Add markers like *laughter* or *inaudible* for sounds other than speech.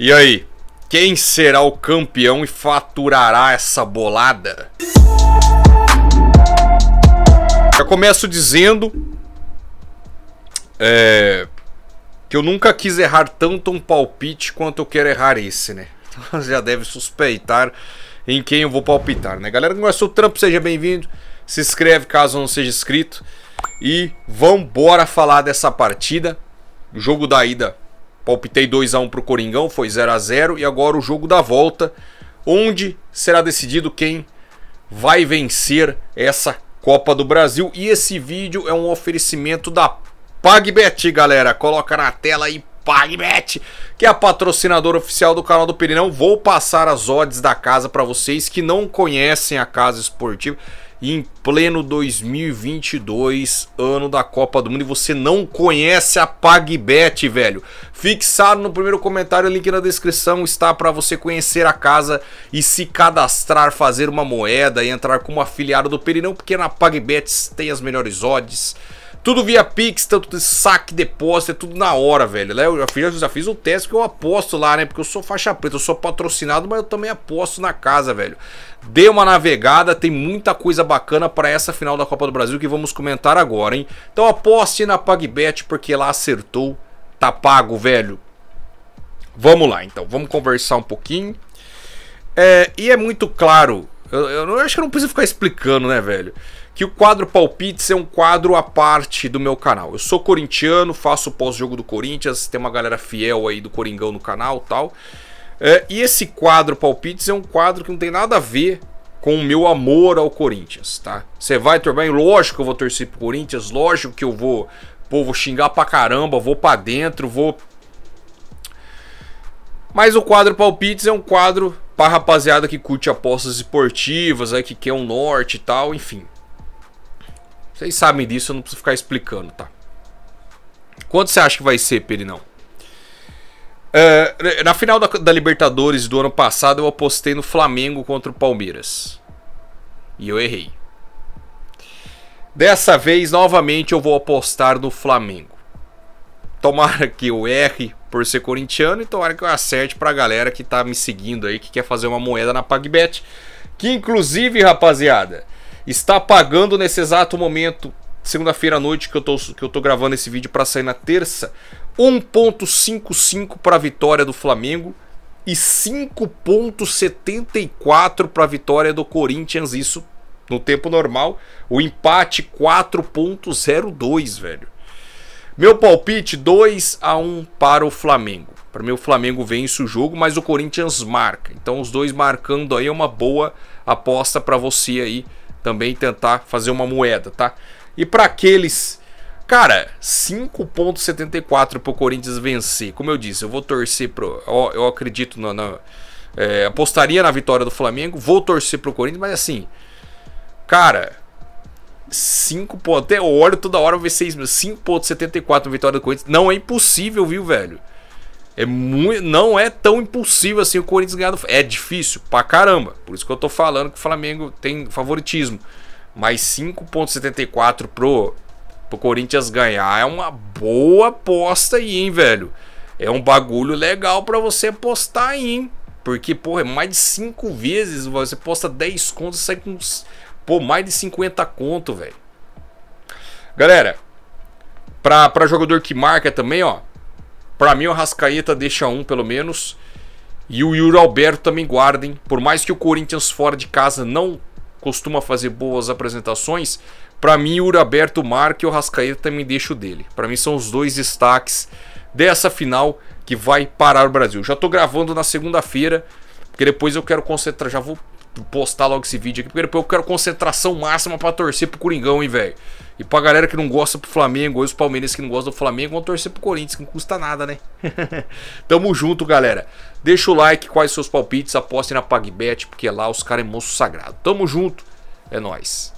E aí, quem será o campeão e faturará essa bolada? Já começo dizendo é, que eu nunca quis errar tanto um palpite quanto eu quero errar esse, né? Então *laughs* já deve suspeitar em quem eu vou palpitar, né? Galera que é o Trump, seja bem-vindo. Se inscreve caso não seja inscrito. E vambora falar dessa partida. O jogo da ida Palpitei 2 a 1 para o Coringão, foi 0 a 0 e agora o jogo da volta, onde será decidido quem vai vencer essa Copa do Brasil. E esse vídeo é um oferecimento da PagBet, galera. Coloca na tela aí PagBet, que é a patrocinadora oficial do canal do Perinão. Vou passar as odds da casa para vocês que não conhecem a casa esportiva em pleno 2022, ano da Copa do Mundo, e você não conhece a PagBet, velho. Fixado no primeiro comentário, link na descrição está para você conhecer a casa e se cadastrar, fazer uma moeda e entrar como afiliado do Perinão, porque na PagBet tem as melhores odds tudo via Pix, tanto de saque, depósito, é tudo na hora, velho. Né? Eu, já, já fiz o teste que eu aposto lá, né? Porque eu sou faixa preta, eu sou patrocinado, mas eu também aposto na casa, velho. Dê uma navegada, tem muita coisa bacana para essa final da Copa do Brasil que vamos comentar agora, hein? Então aposte na PagBet, porque lá acertou, tá pago, velho. Vamos lá, então, vamos conversar um pouquinho. É, e é muito claro, eu, eu, eu acho que eu não preciso ficar explicando, né, velho? que o quadro Palpites é um quadro à parte do meu canal. Eu sou corintiano, faço pós-jogo do Corinthians, tem uma galera fiel aí do Coringão no canal tal. É, e esse quadro Palpites é um quadro que não tem nada a ver com o meu amor ao Corinthians, tá? Você vai torcer, lógico que eu vou torcer pro Corinthians, lógico que eu vou, pô, vou xingar pra caramba, vou pra dentro, vou. Mas o quadro Palpites é um quadro pra rapaziada que curte apostas esportivas, aí é, que quer um norte e tal, enfim. Vocês sabem disso, eu não preciso ficar explicando, tá? Quanto você acha que vai ser, Perinão? Uh, na final da, da, Libertadores do ano passado, eu apostei no Flamengo contra o Palmeiras. E eu errei. Dessa vez, novamente, eu vou apostar no Flamengo. Tomara que eu erre por ser corintiano e tomara que eu acerte pra galera que tá me seguindo aí, que quer fazer uma moeda na PagBet. Que inclusive, rapaziada, está pagando nesse exato momento, segunda-feira à noite que eu, tô, que eu tô gravando esse vídeo para sair na terça, 1.55 para a vitória do Flamengo e 5.74 para a vitória do Corinthians, isso no tempo normal, o empate 4.02, velho. Meu palpite 2 a 1 para o Flamengo. Para mim o Flamengo vence o jogo, mas o Corinthians marca. Então os dois marcando aí é uma boa aposta para você aí também tentar fazer uma moeda, tá? E para aqueles. Cara, 5,74 pro Corinthians vencer. Como eu disse, eu vou torcer pro. Eu, eu acredito na. na é, apostaria na vitória do Flamengo, vou torcer pro Corinthians, mas assim. Cara, 5 pontos. Até eu olho toda hora, eu ver 6 5,74 vitória do Corinthians. Não é impossível, viu, velho? É muito, não é tão impulsivo assim o Corinthians ganhar do É difícil pra caramba. Por isso que eu tô falando que o Flamengo tem favoritismo. Mas 5,74 pro, pro Corinthians ganhar é uma boa aposta aí, hein, velho? É um bagulho legal para você postar aí, hein? Porque, porra, é mais de 5 vezes, você posta 10 contos e sai com, pô, mais de 50 conto, velho. Galera, pra, pra jogador que marca também, ó, para mim, o Rascaeta deixa um, pelo menos. E o Yuri Alberto também guardem. Por mais que o Corinthians fora de casa não costuma fazer boas apresentações, para mim o Yuri Alberto marca e o Rascaeta também deixa o dele. Para mim são os dois destaques dessa final que vai parar o Brasil. Já estou gravando na segunda-feira, porque depois eu quero concentrar, já vou postar logo esse vídeo aqui, porque eu quero concentração máxima para torcer pro Coringão, hein, velho. E pra galera que não gosta pro Flamengo, ou os palmeirenses que não gostam do Flamengo, vão torcer pro Corinthians, que não custa nada, né? *laughs* Tamo junto, galera. Deixa o like, quais seus palpites, apostem na PagBet, porque lá os caras é monstro sagrado. Tamo junto, é nóis.